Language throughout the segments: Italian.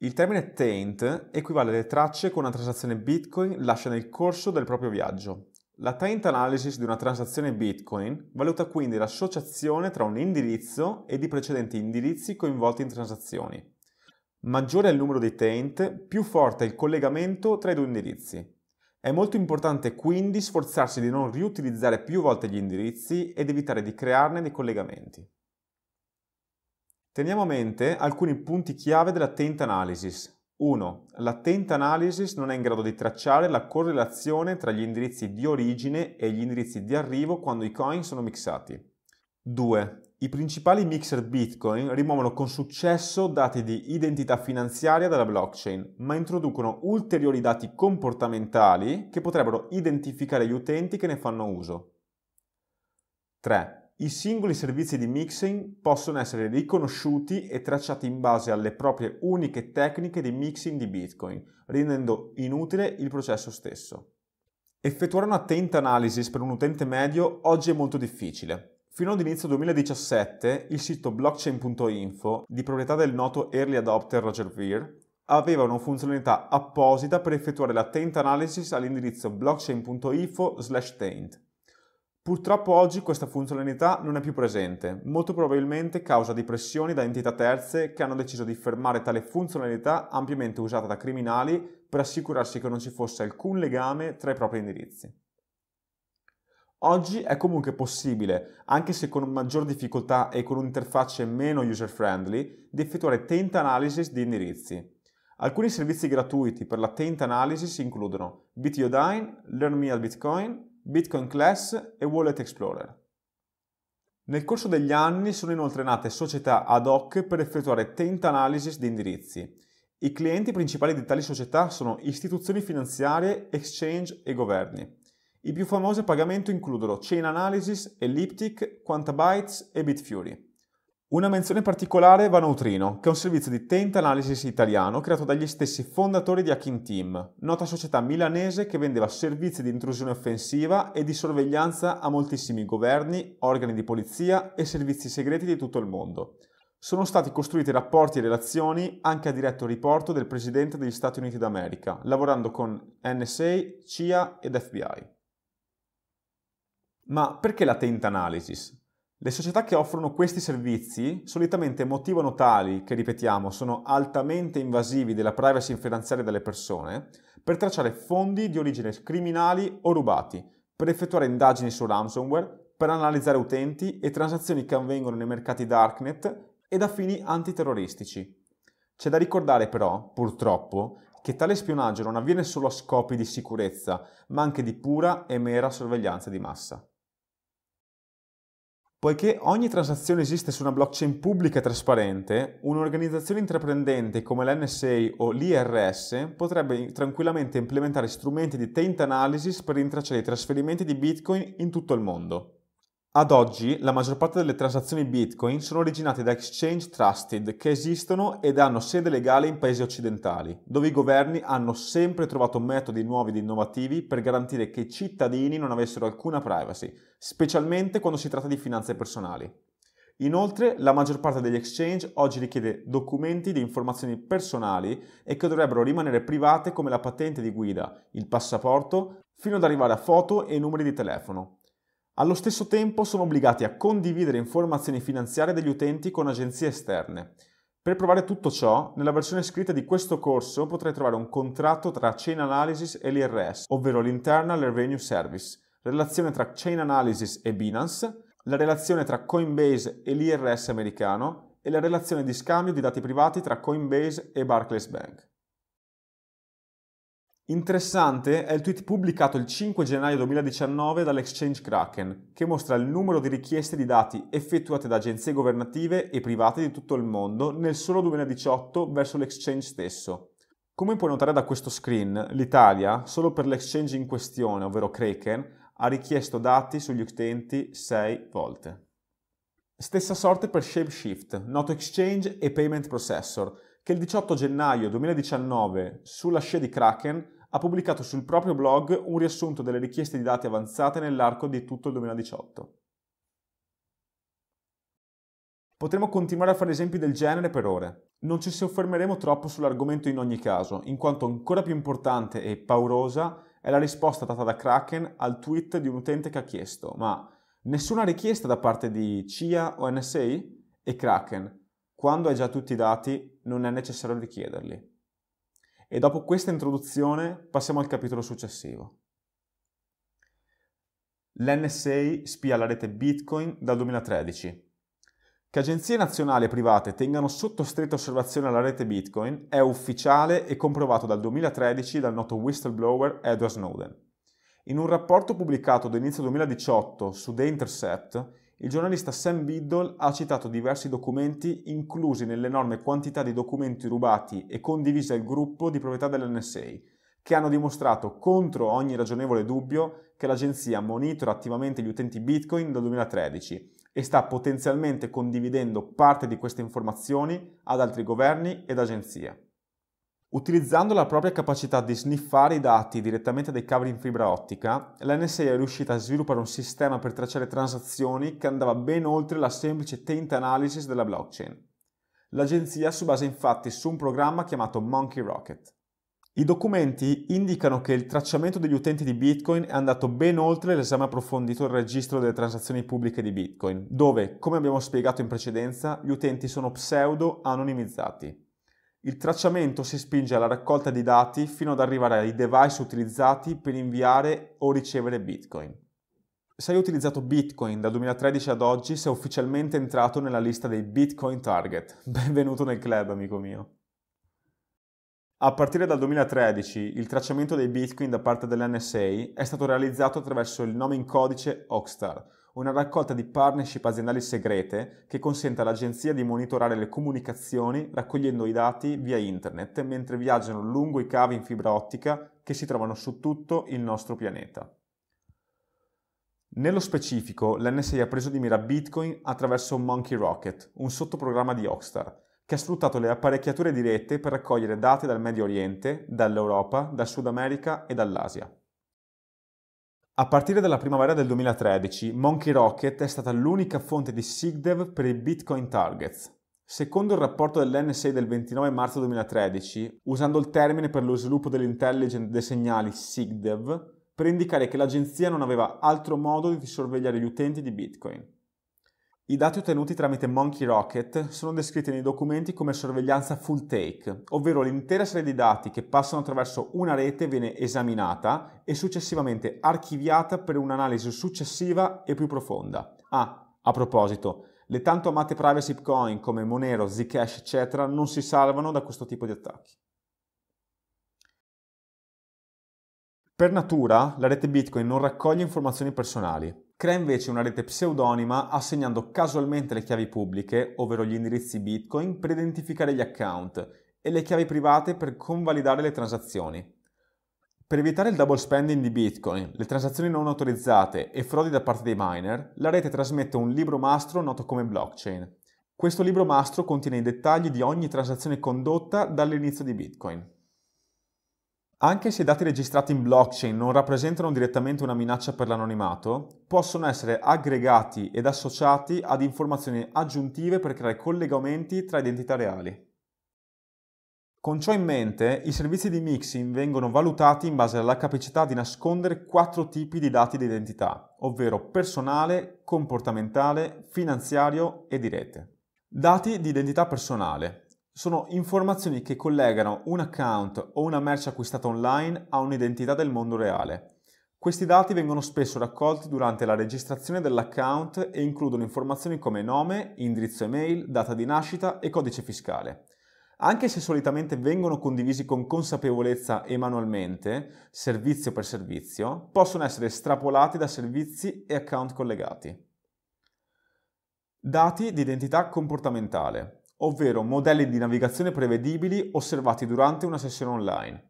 Il termine taint equivale alle tracce che una transazione Bitcoin lascia nel corso del proprio viaggio. La taint analysis di una transazione Bitcoin valuta quindi l'associazione tra un indirizzo ed i precedenti indirizzi coinvolti in transazioni. Maggiore è il numero di taint, più forte è il collegamento tra i due indirizzi. È molto importante quindi sforzarsi di non riutilizzare più volte gli indirizzi ed evitare di crearne dei collegamenti. Teniamo a mente alcuni punti chiave dell'attenta analysis. 1. L'attenta analysis non è in grado di tracciare la correlazione tra gli indirizzi di origine e gli indirizzi di arrivo quando i coin sono mixati. 2. I principali mixer Bitcoin rimuovono con successo dati di identità finanziaria dalla blockchain, ma introducono ulteriori dati comportamentali che potrebbero identificare gli utenti che ne fanno uso. 3. I singoli servizi di mixing possono essere riconosciuti e tracciati in base alle proprie uniche tecniche di mixing di Bitcoin, rendendo inutile il processo stesso. Effettuare un'attenta analisi per un utente medio oggi è molto difficile. Fino ad inizio 2017 il sito blockchain.info, di proprietà del noto early adopter Roger Veer, aveva una funzionalità apposita per effettuare l'attenta analisi all'indirizzo blockchain.info slash taint Purtroppo oggi questa funzionalità non è più presente, molto probabilmente causa di pressioni da entità terze che hanno deciso di fermare tale funzionalità ampiamente usata da criminali per assicurarsi che non ci fosse alcun legame tra i propri indirizzi. Oggi è comunque possibile, anche se con maggior difficoltà e con un'interfaccia meno user-friendly, di effettuare tent analysis di indirizzi. Alcuni servizi gratuiti per la tent analysis includono Bitiodine, LearnMeAtBitcoin Bitcoin Class e Wallet Explorer. Nel corso degli anni sono inoltre nate società ad hoc per effettuare tent analysis di indirizzi. I clienti principali di tali società sono istituzioni finanziarie, exchange e governi. I più famosi a pagamento includono Chain Analysis, Elliptic, Quantabytes e Bitfury. Una menzione particolare va a Neutrino, che è un servizio di Tenta Analysis italiano creato dagli stessi fondatori di Hacking Team, nota società milanese che vendeva servizi di intrusione offensiva e di sorveglianza a moltissimi governi, organi di polizia e servizi segreti di tutto il mondo. Sono stati costruiti rapporti e relazioni anche a diretto riporto del presidente degli Stati Uniti d'America, lavorando con NSA, CIA ed FBI. Ma perché la Tenta Analysis? Le società che offrono questi servizi solitamente motivano tali, che ripetiamo sono altamente invasivi della privacy finanziaria delle persone, per tracciare fondi di origine criminali o rubati, per effettuare indagini su ransomware, per analizzare utenti e transazioni che avvengono nei mercati darknet ed a fini antiterroristici. C'è da ricordare però, purtroppo, che tale spionaggio non avviene solo a scopi di sicurezza, ma anche di pura e mera sorveglianza di massa. Poiché ogni transazione esiste su una blockchain pubblica e trasparente, un'organizzazione intraprendente come l'NSA o l'IRS potrebbe tranquillamente implementare strumenti di taint analysis per rintracciare i trasferimenti di Bitcoin in tutto il mondo. Ad oggi la maggior parte delle transazioni Bitcoin sono originate da exchange trusted che esistono ed hanno sede legale in paesi occidentali, dove i governi hanno sempre trovato metodi nuovi ed innovativi per garantire che i cittadini non avessero alcuna privacy, specialmente quando si tratta di finanze personali. Inoltre, la maggior parte degli exchange oggi richiede documenti di informazioni personali e che dovrebbero rimanere private come la patente di guida, il passaporto, fino ad arrivare a foto e numeri di telefono. Allo stesso tempo sono obbligati a condividere informazioni finanziarie degli utenti con agenzie esterne. Per provare tutto ciò, nella versione scritta di questo corso potrai trovare un contratto tra Chain Analysis e l'IRS, ovvero l'Internal Revenue Service, relazione tra Chain Analysis e Binance, la relazione tra Coinbase e l'IRS americano e la relazione di scambio di dati privati tra Coinbase e Barclays Bank. Interessante è il tweet pubblicato il 5 gennaio 2019 dall'Exchange Kraken, che mostra il numero di richieste di dati effettuate da agenzie governative e private di tutto il mondo nel solo 2018 verso l'Exchange stesso. Come puoi notare da questo screen, l'Italia, solo per l'Exchange in questione, ovvero Kraken, ha richiesto dati sugli utenti 6 volte. Stessa sorte per ShapeShift, noto exchange e payment processor, che il 18 gennaio 2019, sulla scia di Kraken, ha pubblicato sul proprio blog un riassunto delle richieste di dati avanzate nell'arco di tutto il 2018. Potremmo continuare a fare esempi del genere per ore. Non ci soffermeremo troppo sull'argomento in ogni caso, in quanto ancora più importante e paurosa è la risposta data da Kraken al tweet di un utente che ha chiesto ma nessuna richiesta da parte di CIA o NSA? E Kraken, quando hai già tutti i dati non è necessario richiederli. E dopo questa introduzione passiamo al capitolo successivo. L'NSA spia la rete Bitcoin dal 2013. Che agenzie nazionali e private tengano sotto stretta osservazione la rete Bitcoin è ufficiale e comprovato dal 2013 dal noto whistleblower Edward Snowden. In un rapporto pubblicato ad inizio 2018 su The Intercept, il giornalista Sam Biddle ha citato diversi documenti, inclusi nell'enorme quantità di documenti rubati e condivisi al gruppo di proprietà dell'NSA, che hanno dimostrato contro ogni ragionevole dubbio che l'agenzia monitora attivamente gli utenti Bitcoin dal 2013 e sta potenzialmente condividendo parte di queste informazioni ad altri governi ed agenzie. Utilizzando la propria capacità di sniffare i dati direttamente dai cavi in fibra ottica, l'NSA è riuscita a sviluppare un sistema per tracciare transazioni che andava ben oltre la semplice taint analysis della blockchain. L'agenzia si basa infatti su un programma chiamato Monkey Rocket. I documenti indicano che il tracciamento degli utenti di Bitcoin è andato ben oltre l'esame approfondito del registro delle transazioni pubbliche di Bitcoin, dove, come abbiamo spiegato in precedenza, gli utenti sono pseudo-anonimizzati. Il tracciamento si spinge alla raccolta di dati fino ad arrivare ai device utilizzati per inviare o ricevere Bitcoin. Se hai utilizzato Bitcoin dal 2013 ad oggi sei ufficialmente entrato nella lista dei Bitcoin Target. Benvenuto nel club, amico mio. A partire dal 2013 il tracciamento dei Bitcoin da parte dell'NSA è stato realizzato attraverso il nome in codice Oxstar, una raccolta di partnership aziendali segrete che consente all'agenzia di monitorare le comunicazioni raccogliendo i dati via internet mentre viaggiano lungo i cavi in fibra ottica che si trovano su tutto il nostro pianeta. Nello specifico, l'NSA ha preso di mira Bitcoin attraverso Monkey Rocket, un sottoprogramma di Oxstar, che ha sfruttato le apparecchiature di rete per raccogliere dati dal Medio Oriente, dall'Europa, dal Sud America e dall'Asia. A partire dalla primavera del 2013, Monkey Rocket è stata l'unica fonte di SIGDEV per i Bitcoin Targets. Secondo il rapporto dell'NSA del 29 marzo 2013, usando il termine per lo sviluppo dell'intelligence dei segnali SIGDEV, per indicare che l'agenzia non aveva altro modo di sorvegliare gli utenti di Bitcoin. I dati ottenuti tramite Monkey Rocket sono descritti nei documenti come sorveglianza full take, ovvero l'intera serie di dati che passano attraverso una rete viene esaminata e successivamente archiviata per un'analisi successiva e più profonda. Ah, a proposito, le tanto amate privacy coin come Monero, Zcash, eccetera, non si salvano da questo tipo di attacchi. Per natura, la rete Bitcoin non raccoglie informazioni personali, crea invece una rete pseudonima assegnando casualmente le chiavi pubbliche, ovvero gli indirizzi Bitcoin, per identificare gli account e le chiavi private per convalidare le transazioni. Per evitare il double spending di Bitcoin, le transazioni non autorizzate e frodi da parte dei miner, la rete trasmette un libro mastro noto come blockchain. Questo libro mastro contiene i dettagli di ogni transazione condotta dall'inizio di Bitcoin. Anche se i dati registrati in blockchain non rappresentano direttamente una minaccia per l'anonimato, possono essere aggregati ed associati ad informazioni aggiuntive per creare collegamenti tra identità reali. Con ciò in mente, i servizi di mixing vengono valutati in base alla capacità di nascondere quattro tipi di dati di identità, ovvero personale, comportamentale, finanziario e di rete. Dati di identità personale sono informazioni che collegano un account o una merce acquistata online a un'identità del mondo reale. Questi dati vengono spesso raccolti durante la registrazione dell'account e includono informazioni come nome, indirizzo email, data di nascita e codice fiscale. Anche se solitamente vengono condivisi con consapevolezza e manualmente, servizio per servizio, possono essere estrapolati da servizi e account collegati. Dati di identità comportamentale ovvero modelli di navigazione prevedibili osservati durante una sessione online.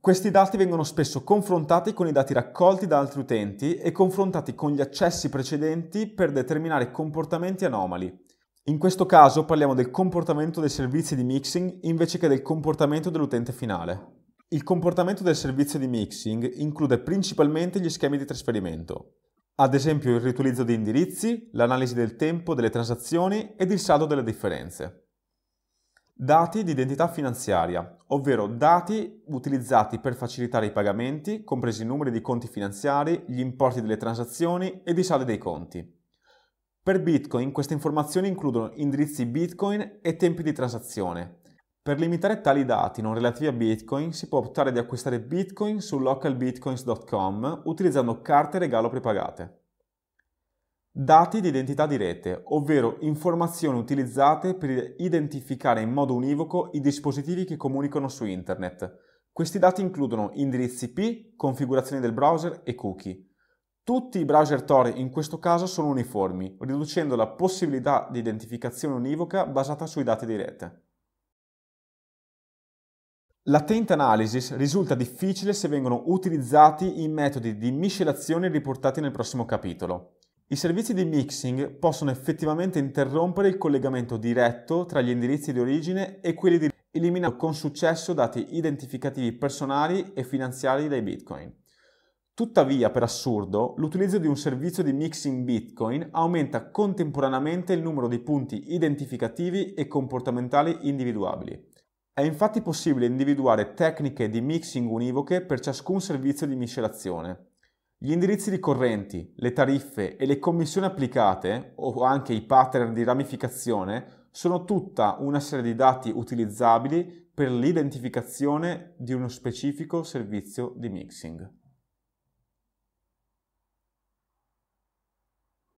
Questi dati vengono spesso confrontati con i dati raccolti da altri utenti e confrontati con gli accessi precedenti per determinare comportamenti anomali. In questo caso parliamo del comportamento dei servizi di mixing invece che del comportamento dell'utente finale. Il comportamento del servizio di mixing include principalmente gli schemi di trasferimento ad esempio il riutilizzo di indirizzi, l'analisi del tempo delle transazioni ed il saldo delle differenze. Dati di identità finanziaria, ovvero dati utilizzati per facilitare i pagamenti, compresi i numeri di conti finanziari, gli importi delle transazioni ed i saldi dei conti. Per Bitcoin queste informazioni includono indirizzi Bitcoin e tempi di transazione, per limitare tali dati non relativi a Bitcoin si può optare di acquistare Bitcoin su localbitcoins.com utilizzando carte regalo prepagate. Dati di identità di rete, ovvero informazioni utilizzate per identificare in modo univoco i dispositivi che comunicano su Internet. Questi dati includono indirizzi IP, configurazioni del browser e cookie. Tutti i browser Tor in questo caso sono uniformi, riducendo la possibilità di identificazione univoca basata sui dati di rete. L'attent analysis risulta difficile se vengono utilizzati i metodi di miscelazione riportati nel prossimo capitolo. I servizi di mixing possono effettivamente interrompere il collegamento diretto tra gli indirizzi di origine e quelli di eliminando con successo dati identificativi personali e finanziari dai bitcoin. Tuttavia, per assurdo, l'utilizzo di un servizio di mixing Bitcoin aumenta contemporaneamente il numero di punti identificativi e comportamentali individuabili. È infatti possibile individuare tecniche di mixing univoche per ciascun servizio di miscelazione. Gli indirizzi ricorrenti, le tariffe e le commissioni applicate, o anche i pattern di ramificazione, sono tutta una serie di dati utilizzabili per l'identificazione di uno specifico servizio di mixing.